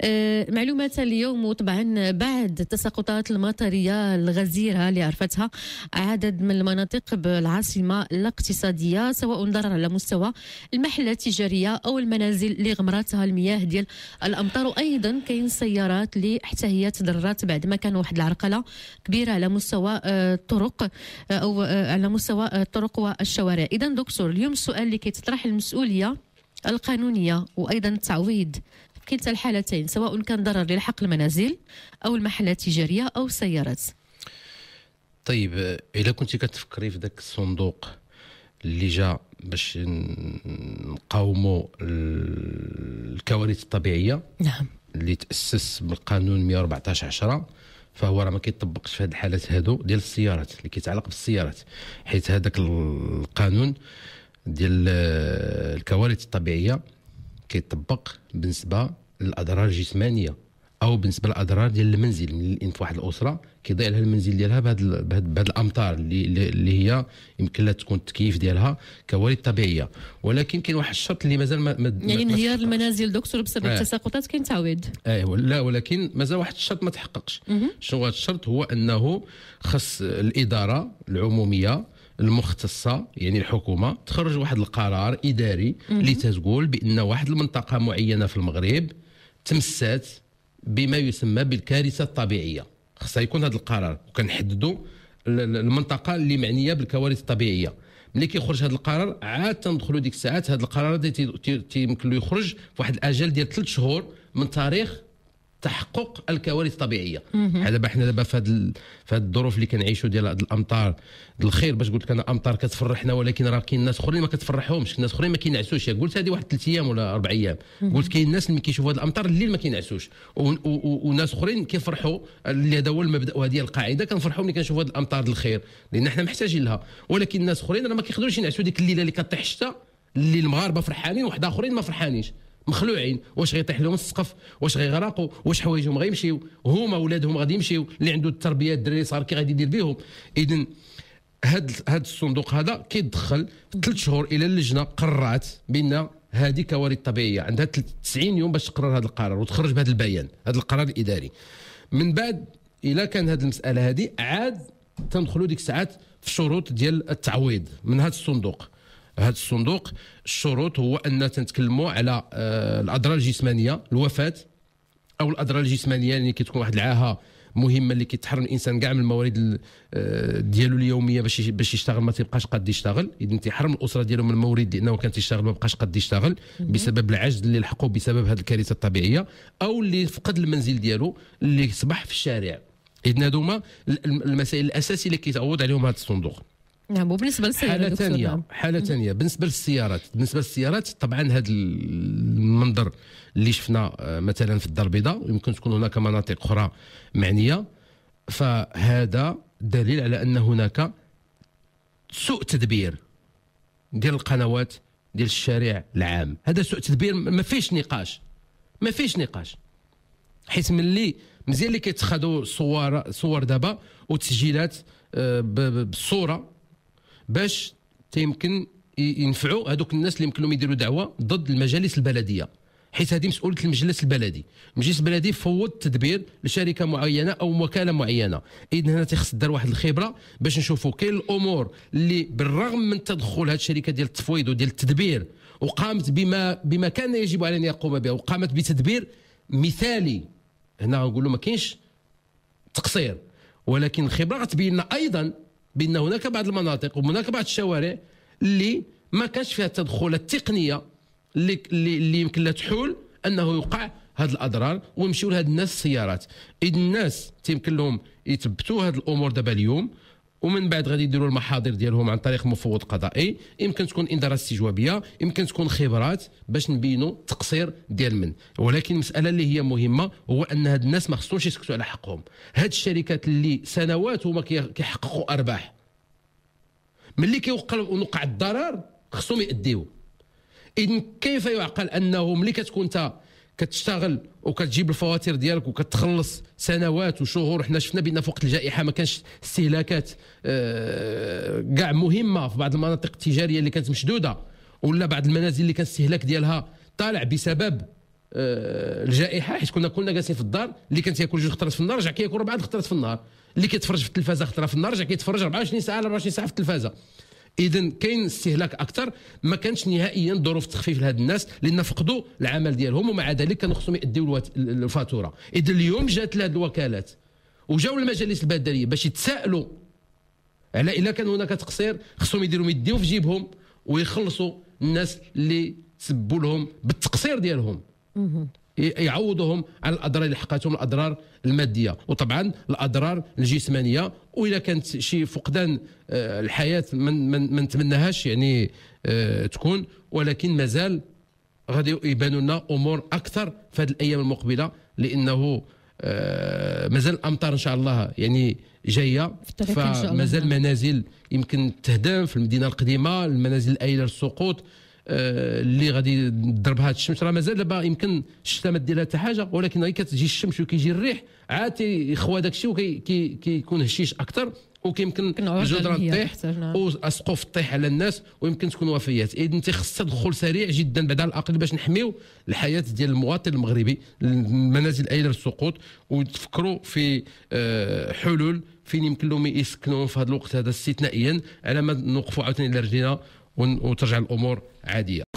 آه، معلومات اليوم وطبعا بعد التساقطات المطرية الغزيرة اللي عرفتها عدد من المناطق بالعاصمة الاقتصادية سواء ضرر على مستوى المحلة التجارية أو المنازل اللي غمرتها المياه ديال الأمطار وأيضا كاين سيارات اللي حتى هي تضررت بعد ما كان واحد العرقلة كبيرة على مستوى آه، الطرق آه، أو على مستوى الطرق والشوارع إذا دكتور اليوم السؤال اللي كيتطرح المسؤولية القانونيه وايضا التعويض كلتا الحالتين سواء كان ضرر للحق المنازل أو المحلات التجارية أو السيارات طيب إذا كنت كتفكري في ذاك الصندوق اللي جا باش نقاوموا الكوارث الطبيعيه نعم اللي تاسس بالقانون 114 10 فهو راه ما كيطبقش في هذه الحالات هادو ديال السيارات اللي كيتعلق بالسيارات حيت هذاك القانون ديال الكوارث الطبيعيه كيطبق بالنسبه للاضرار الجسمانيه او بالنسبه للاضرار ديال المنزل ملي في واحد الاسره كيضيع لها المنزل ديالها بهذه الامطار اللي, اللي هي يمكن لها تكون التكييف ديالها كوارث طبيعيه ولكن كاين واحد الشرط اللي مازال ما, يعني انهيار المنازل دكتور بسبب آه. التساقطات كاين تعويض ايوا آه، لا ولكن مازال واحد الشرط ما تحققش شنو هذا الشرط هو انه خص الاداره العموميه المختصه يعني الحكومه تخرج واحد القرار اداري اللي تقول بان واحد المنطقه معينه في المغرب تمسات بما يسمى بالكارثه الطبيعيه خصها يكون هذا القرار وكنحددوا المنطقه اللي معنيه بالكوارث الطبيعيه ملي كيخرج هذا القرار عاد تندخلوا ديك الساعات هذا القرار تيمكن له يخرج في واحد الاجل ديال ثلاث شهور من تاريخ تحقق الكوارث الطبيعيه على دابا حنا دابا في هذه الظروف اللي كنعيشوا ديال هاد الامطار الخير باش قلت لك انا امطار كتفرحنا ولكن راه كاين ناس اخرين ما كتفرحهمش ناس اخرين ما كينعسوش قلت هذه واحد ثلاث ايام ولا اربع ايام قلت كاين الناس اللي كيشوفوا هاد الامطار الليل ما كينعسوش وناس اخرين كيفرحوا اللي هذا هو المبدا وهذه هي القاعده كنفرحوا ملي كنشوفوا هاد الامطار الخير لان حنا محتاجين لها ولكن الناس اخرين راه ما كيقدروش ينعسوا ديك الليله اللي كطيح الشتاء اللي المغاربه فرحانين وحد اخرين ما فرحانينش مخلوعين واش غيطيح لهم السقف واش غيغرقوا واش حوايجهم غيمشيو هما ولادهم غادي يمشيو اللي عنده التربيه الدراري صغار كي غادي يدير بهم اذا هاد هاد الصندوق هذا كيدخل ثلاث شهور الى اللجنه قررت بان هذه كوارث طبيعيه عندها 90 يوم باش تقرر هذا القرار وتخرج بهذا البيان هذا القرار الاداري من بعد الى كان هذه المساله هذه عاد تندخلوا ديك الساعات في شروط ديال التعويض من هذا الصندوق هذا الصندوق الشروط هو ان تنتكلموا على آه، الاضرار الجسمانيه الوفاه او الاضرار الجسمانيه يعني كتكون واحد العاهه مهمه اللي كيتحرم الانسان كاع من الموارد آه، ديالو اليوميه باش باش يشتغل ما تيبقاش قاد يشتغل اذا تيحرم الاسره ديالو من المورد لانه كان تيشتغل ما بقاش قاد يشتغل بسبب العجز اللي لحقوا بسبب هذه الكارثه الطبيعيه او اللي فقد المنزل ديالو اللي صبح في الشارع اذا هذوما المسائل الاساسيه اللي كيتعوض عليهم هذا الصندوق نعم وبالنسبه للسيارات حاله ثانيه نعم. حاله ثانيه بالنسبه للسيارات بالنسبه للسيارات طبعا هذا المنظر اللي شفنا آه، مثلا في الدار البيضاء يمكن تكون هناك مناطق اخرى معنيه فهذا دليل على ان هناك سوء تدبير ديال القنوات ديال الشارع العام هذا سوء تدبير ما فيش نقاش ما فيش نقاش حيت ملي مزيان اللي كيتخذوا صور صور دابا وتسجيلات آه، بصوره باش تيمكن ينفعوا هذوك الناس اللي يمكن لهم يديروا دعوه ضد المجالس البلديه حيث هذه مسؤوليه المجلس البلدي المجلس البلدي فوض تدبير لشركه معينه او وكاله معينه اذا هنا تيخص دار واحد الخبره باش نشوفوا كاين الامور اللي بالرغم من تدخل هذه الشركه ديال التفويض وديال التدبير وقامت بما بما كان يجب على ان يقوم به وقامت بتدبير مثالي هنا نقولوا ما كاينش تقصير ولكن الخبره غتبين ايضا بان هناك بعض المناطق وهناك بعض الشوارع اللي ما كانش فيها التدخل التقنيه اللي اللي يمكن لها تحول انه يوقع هاد الاضرار ويمشيو لهاد الناس السيارات اذ الناس تيمكن لهم يثبتوا هاد الامور دابا اليوم ومن بعد غادي يديروا المحاضر ديالهم عن طريق مفوض قضائي يمكن تكون اداره استجوابيه يمكن تكون خبرات باش نبينوا التقصير ديال من ولكن المساله اللي هي مهمه هو ان هاد الناس ما خصهمش يسكتوا على حقهم هاد الشركات اللي سنوات هما كيحققوا ارباح ملي كيوقع الضرر خصهم يأديو اذا كيف يعقل انه ملي كتكون انت كتشتغل وكتجيب الفواتير ديالك وكتخلص سنوات وشهور حنا شفنا بان فوق الجائحه ما كانش استهلاكات آه، كاع مهمه في بعض المناطق التجاريه اللي كانت مشدوده ولا بعض المنازل اللي كان الاستهلاك ديالها طالع بسبب آه، الجائحه حيت كنا كلنا جالسين في الدار اللي كان ياكل جوج خطرات في النهار رجع كياكل اربعه خطرات في النهار اللي كيتفرج في التلفازه خطره في النهار رجع كيتفرج 24 ساعه على 24 ساعه في التلفازه اذا كاين استهلاك اكثر ما كانش نهائيا ظروف تخفيف لهاد الناس لان فقدوا العمل ديالهم ومع ذلك كانوا خصهم ياديو الفاتوره اذا اليوم جات لهاد الوكالات وجاو المجالس البدريه باش يتساءلوا على الا كان هناك تقصير خصهم يديروا يديو في جيبهم ويخلصوا الناس اللي سبوا لهم بالتقصير ديالهم يعوضهم على الاضرار اللي حققتهم الاضرار الماديه وطبعا الاضرار الجسمانيه واذا كانت شي فقدان آه، الحياه ما نتمناهاش يعني آه، تكون ولكن مازال غادي يبانوا لنا امور اكثر في هذه الايام المقبله لانه آه، مازال الامطار ان شاء الله يعني جايه فمازال منازل يمكن تهدم في المدينه القديمه المنازل الايله للسقوط آه، اللي غادي تضربها الشمس راه مازال دابا يمكن الشتاء ما دير حتى حاجه ولكن غير كتجي الشمس وكيجي الريح عاد تيخوى داك الشيء وكيكون هشيش اكثر وكيمكن الجدران تطيح والسقوف تطيح على الناس ويمكن تكون وفيات اذا تيخص تدخل سريع جدا بعد على الاقل باش نحميو الحياه ديال المواطن المغربي المنازل ايلة للسقوط وتفكروا في آه، حلول فين يمكن لهم يسكنوا في هذا الوقت هذا استثنائيا على ما نوقفوا عاوتاني على رجلينا وترجع الامور عاديه